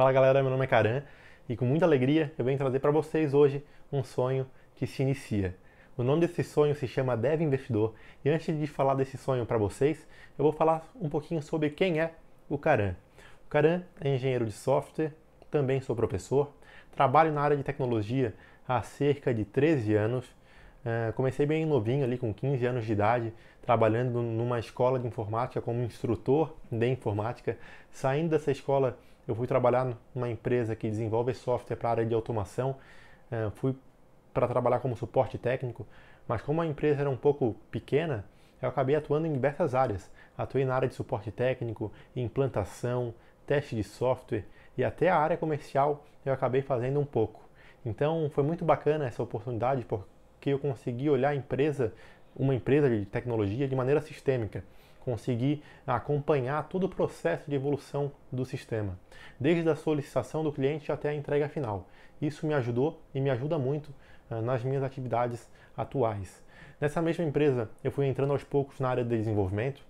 Fala galera, meu nome é Karan e com muita alegria eu venho trazer para vocês hoje um sonho que se inicia. O nome desse sonho se chama Dev Investidor e antes de falar desse sonho para vocês, eu vou falar um pouquinho sobre quem é o Karan. O Karan é engenheiro de software, também sou professor, trabalho na área de tecnologia há cerca de 13 anos é, comecei bem novinho, ali com 15 anos de idade, trabalhando numa escola de informática como instrutor de informática. Saindo dessa escola, eu fui trabalhar numa empresa que desenvolve software para a área de automação. É, fui para trabalhar como suporte técnico, mas como a empresa era um pouco pequena, eu acabei atuando em diversas áreas. Atuei na área de suporte técnico, implantação, teste de software e até a área comercial eu acabei fazendo um pouco. Então foi muito bacana essa oportunidade que eu consegui olhar a empresa, uma empresa de tecnologia de maneira sistêmica, conseguir acompanhar todo o processo de evolução do sistema, desde a solicitação do cliente até a entrega final. Isso me ajudou e me ajuda muito ah, nas minhas atividades atuais. Nessa mesma empresa, eu fui entrando aos poucos na área de desenvolvimento,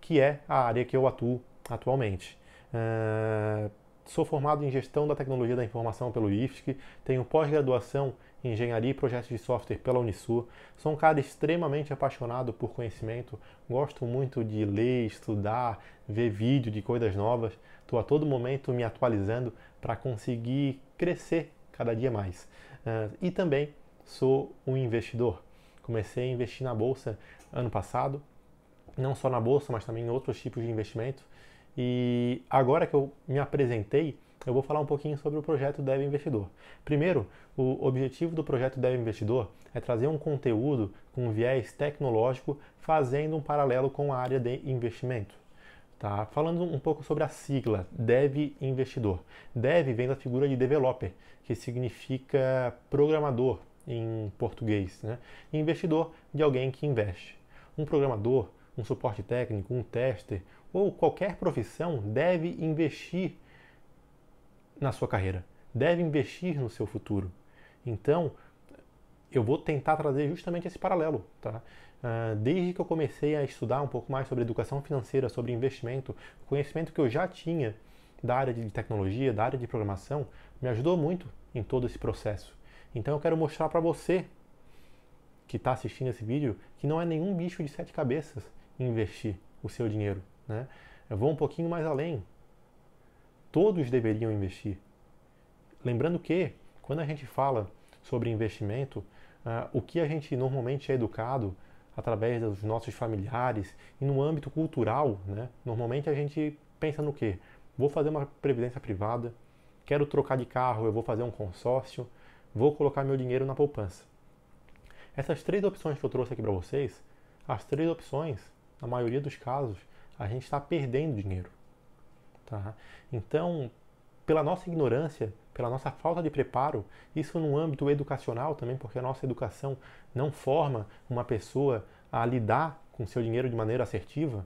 que é a área que eu atuo atualmente. Uh sou formado em Gestão da Tecnologia da Informação pelo IFSC, tenho pós-graduação em Engenharia e Projetos de Software pela Unisu, sou um cara extremamente apaixonado por conhecimento, gosto muito de ler, estudar, ver vídeo de coisas novas, estou a todo momento me atualizando para conseguir crescer cada dia mais. Uh, e também sou um investidor. Comecei a investir na bolsa ano passado, não só na bolsa, mas também em outros tipos de investimento. E agora que eu me apresentei, eu vou falar um pouquinho sobre o projeto Dev Investidor. Primeiro, o objetivo do projeto Dev Investidor é trazer um conteúdo com viés tecnológico, fazendo um paralelo com a área de investimento. Tá? Falando um pouco sobre a sigla Dev Investidor. Dev vem da figura de developer, que significa programador em português, né? Investidor de alguém que investe. Um programador, um suporte técnico, um tester, ou qualquer profissão deve investir na sua carreira, deve investir no seu futuro. Então, eu vou tentar trazer justamente esse paralelo, tá? Ah, desde que eu comecei a estudar um pouco mais sobre educação financeira, sobre investimento, o conhecimento que eu já tinha da área de tecnologia, da área de programação, me ajudou muito em todo esse processo. Então eu quero mostrar para você que está assistindo esse vídeo que não é nenhum bicho de sete cabeças investir o seu dinheiro. Né? Eu vou um pouquinho mais além. Todos deveriam investir. Lembrando que, quando a gente fala sobre investimento, uh, o que a gente normalmente é educado através dos nossos familiares e no âmbito cultural, né? normalmente a gente pensa no que? Vou fazer uma previdência privada, quero trocar de carro, eu vou fazer um consórcio, vou colocar meu dinheiro na poupança. Essas três opções que eu trouxe aqui para vocês, as três opções, na maioria dos casos, a gente está perdendo dinheiro. Tá? Então, pela nossa ignorância, pela nossa falta de preparo, isso no âmbito educacional também, porque a nossa educação não forma uma pessoa a lidar com seu dinheiro de maneira assertiva,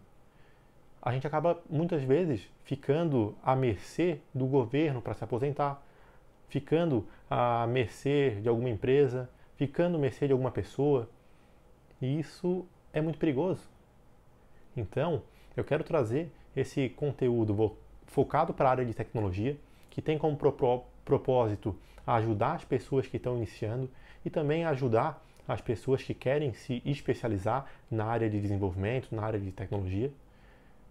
a gente acaba muitas vezes ficando à mercê do governo para se aposentar, ficando à mercê de alguma empresa, ficando à mercê de alguma pessoa. E isso é muito perigoso. Então, eu quero trazer esse conteúdo focado para a área de tecnologia, que tem como propósito ajudar as pessoas que estão iniciando e também ajudar as pessoas que querem se especializar na área de desenvolvimento, na área de tecnologia,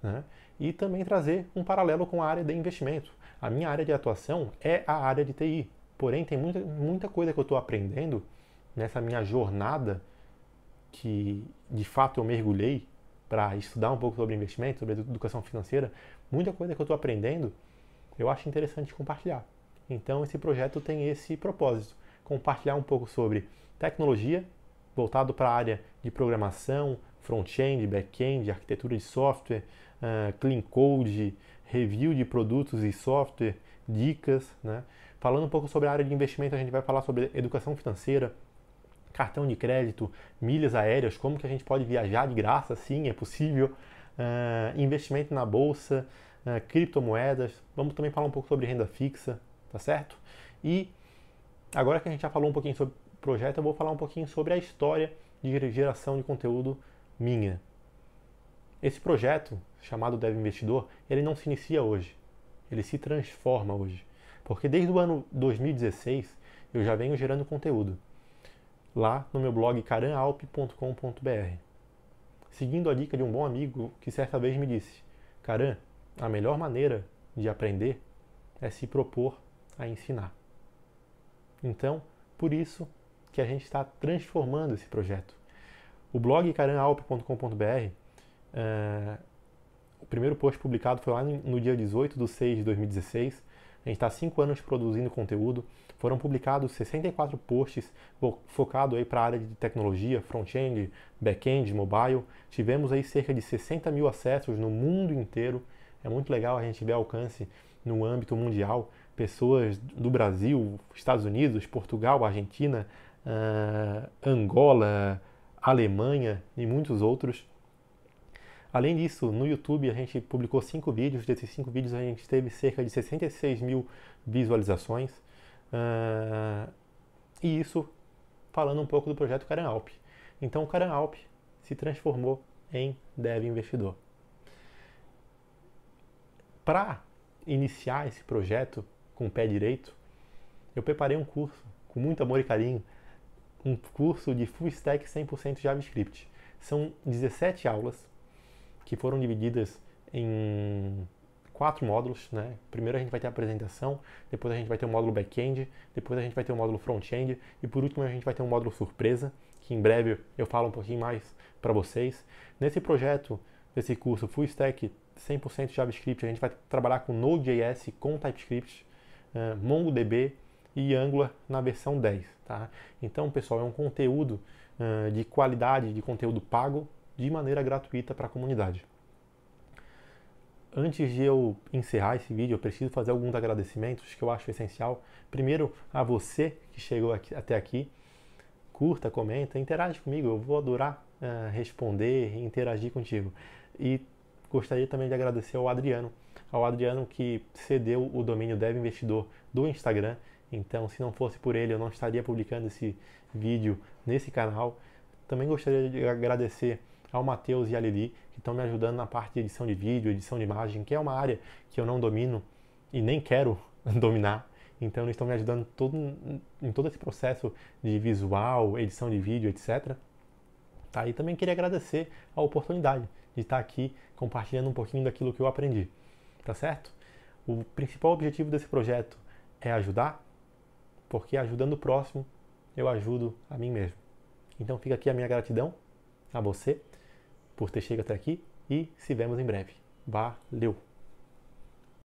né? e também trazer um paralelo com a área de investimento. A minha área de atuação é a área de TI, porém tem muita, muita coisa que eu estou aprendendo nessa minha jornada que de fato eu mergulhei para estudar um pouco sobre investimento, sobre educação financeira, muita coisa que eu estou aprendendo eu acho interessante compartilhar. Então esse projeto tem esse propósito: compartilhar um pouco sobre tecnologia, voltado para a área de programação, front-end, back-end, arquitetura de software, uh, clean code, review de produtos e software, dicas, né? Falando um pouco sobre a área de investimento, a gente vai falar sobre educação financeira, cartão de crédito, milhas aéreas, como que a gente pode viajar de graça, sim, é possível, uh, investimento na bolsa, uh, criptomoedas, vamos também falar um pouco sobre renda fixa, tá certo? E agora que a gente já falou um pouquinho sobre o projeto, eu vou falar um pouquinho sobre a história de geração de conteúdo minha. Esse projeto, chamado Dev Investidor, ele não se inicia hoje, ele se transforma hoje. Porque desde o ano 2016 eu já venho gerando conteúdo lá no meu blog caranalp.com.br. Seguindo a dica de um bom amigo que certa vez me disse: Caran, a melhor maneira de aprender é se propor a ensinar. Então, por isso que a gente está transformando esse projeto. O blog caranalp.com.br, eh, o primeiro post publicado foi lá no dia 18 de 6 de 2016. A gente está cinco anos produzindo conteúdo. Foram publicados 64 posts focado aí para a área de tecnologia, front-end, back-end, mobile. Tivemos aí cerca de 60 mil acessos no mundo inteiro. É muito legal a gente ver alcance no âmbito mundial. Pessoas do Brasil, Estados Unidos, Portugal, Argentina, uh, Angola, Alemanha e muitos outros Além disso, no YouTube a gente publicou cinco vídeos, desses cinco vídeos a gente teve cerca de 66 mil visualizações. Uh, e isso falando um pouco do projeto Karen Alp. Então o Karen Alp se transformou em Dev Investidor. Para iniciar esse projeto com o pé direito, eu preparei um curso com muito amor e carinho, um curso de Full Stack 100% JavaScript. São 17 aulas que foram divididas em quatro módulos, né? Primeiro a gente vai ter a apresentação, depois a gente vai ter o módulo back-end, depois a gente vai ter o módulo front-end e por último a gente vai ter um módulo surpresa, que em breve eu falo um pouquinho mais para vocês. Nesse projeto, nesse curso Full Stack 100% JavaScript, a gente vai trabalhar com Node.js, com TypeScript, eh, MongoDB e Angular na versão 10, tá? Então, pessoal, é um conteúdo eh, de qualidade, de conteúdo pago, de maneira gratuita para a comunidade. Antes de eu encerrar esse vídeo, eu preciso fazer alguns agradecimentos que eu acho essencial. Primeiro, a você que chegou aqui, até aqui. Curta, comenta, interage comigo. Eu vou adorar uh, responder e interagir contigo. E gostaria também de agradecer ao Adriano, ao Adriano que cedeu o domínio Dev Investidor do Instagram. Então, se não fosse por ele, eu não estaria publicando esse vídeo nesse canal. Também gostaria de agradecer ao Matheus e a Lili, que estão me ajudando na parte de edição de vídeo, edição de imagem, que é uma área que eu não domino e nem quero dominar. Então, eles estão me ajudando todo, em todo esse processo de visual, edição de vídeo, etc. Tá? E também queria agradecer a oportunidade de estar aqui compartilhando um pouquinho daquilo que eu aprendi. Tá certo? O principal objetivo desse projeto é ajudar, porque ajudando o próximo, eu ajudo a mim mesmo. Então, fica aqui a minha gratidão a você por ter chegado até aqui e se vemos em breve. Valeu!